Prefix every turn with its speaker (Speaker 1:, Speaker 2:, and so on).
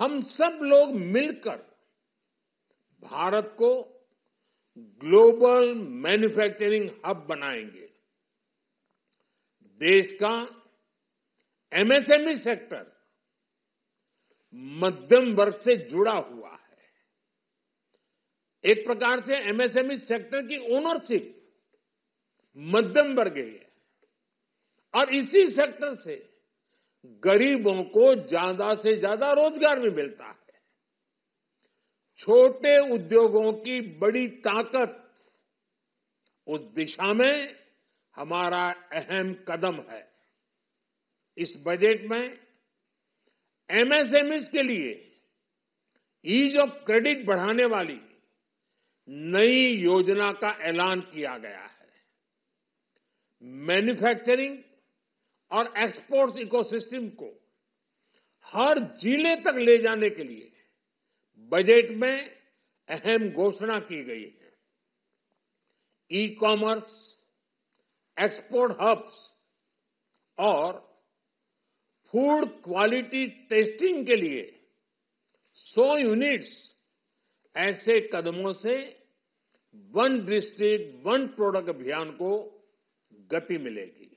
Speaker 1: हम सब लोग मिलकर भारत को ग्लोबल मैन्युफैक्चरिंग हब बनाएंगे देश का एमएसएमई सेक्टर मध्यम वर्ग से जुड़ा हुआ है एक प्रकार से एमएसएमई सेक्टर की ओनरशिप मध्यम वर्ग है और इसी सेक्टर से गरीबों को ज्यादा से ज्यादा रोजगार भी मिलता है छोटे उद्योगों की बड़ी ताकत उस दिशा में हमारा अहम कदम है इस बजट में एमएसएमएस e के लिए ईज ऑफ क्रेडिट बढ़ाने वाली नई योजना का ऐलान किया गया है मैन्युफैक्चरिंग और एक्सपोर्ट्स इकोसिस्टम को हर जिले तक ले जाने के लिए बजट में अहम घोषणा की गई है ई कॉमर्स एक्सपोर्ट हब्स और फूड क्वालिटी टेस्टिंग के लिए 100 यूनिट्स ऐसे कदमों से वन डिस्ट्रिक्ट वन प्रोडक्ट अभियान को गति मिलेगी